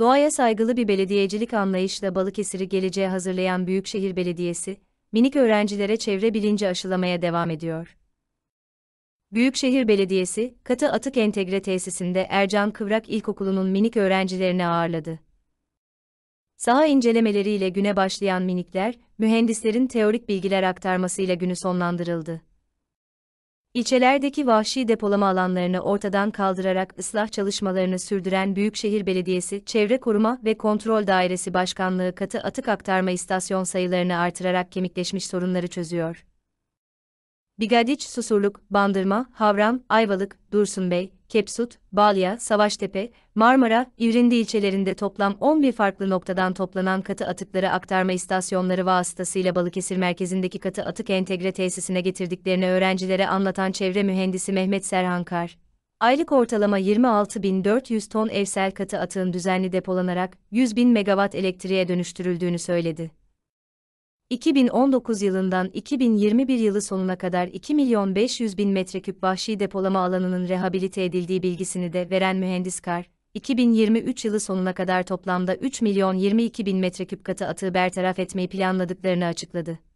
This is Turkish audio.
Doğaya saygılı bir belediyecilik anlayışla Balıkesir'i geleceğe hazırlayan Büyükşehir Belediyesi, minik öğrencilere çevre bilinci aşılamaya devam ediyor. Büyükşehir Belediyesi, Katı Atık Entegre Tesisinde Ercan Kıvrak İlkokulu'nun minik öğrencilerini ağırladı. Saha incelemeleriyle güne başlayan minikler, mühendislerin teorik bilgiler aktarmasıyla günü sonlandırıldı. İlçelerdeki vahşi depolama alanlarını ortadan kaldırarak ıslah çalışmalarını sürdüren Büyükşehir Belediyesi Çevre Koruma ve Kontrol Dairesi Başkanlığı katı atık aktarma istasyon sayılarını artırarak kemikleşmiş sorunları çözüyor. Bigadiç, Susurluk, Bandırma, Havram, Ayvalık, Dursunbey, Kepsut, Balya, Savaştepe, Marmara, İvrindi ilçelerinde toplam 11 farklı noktadan toplanan katı atıkları aktarma istasyonları vasıtasıyla Balıkesir merkezindeki katı atık entegre tesisine getirdiklerini öğrencilere anlatan çevre mühendisi Mehmet Serhankar. Aylık ortalama 26.400 ton evsel katı atığın düzenli depolanarak 100.000 megawatt elektriğe dönüştürüldüğünü söyledi. 2019 yılından 2021 yılı sonuna kadar 2 milyon 500 bin metreküp vahşi depolama alanının rehabilite edildiği bilgisini de veren mühendis Kar, 2023 yılı sonuna kadar toplamda 3 milyon 22 bin metreküp katı atığı bertaraf etmeyi planladıklarını açıkladı.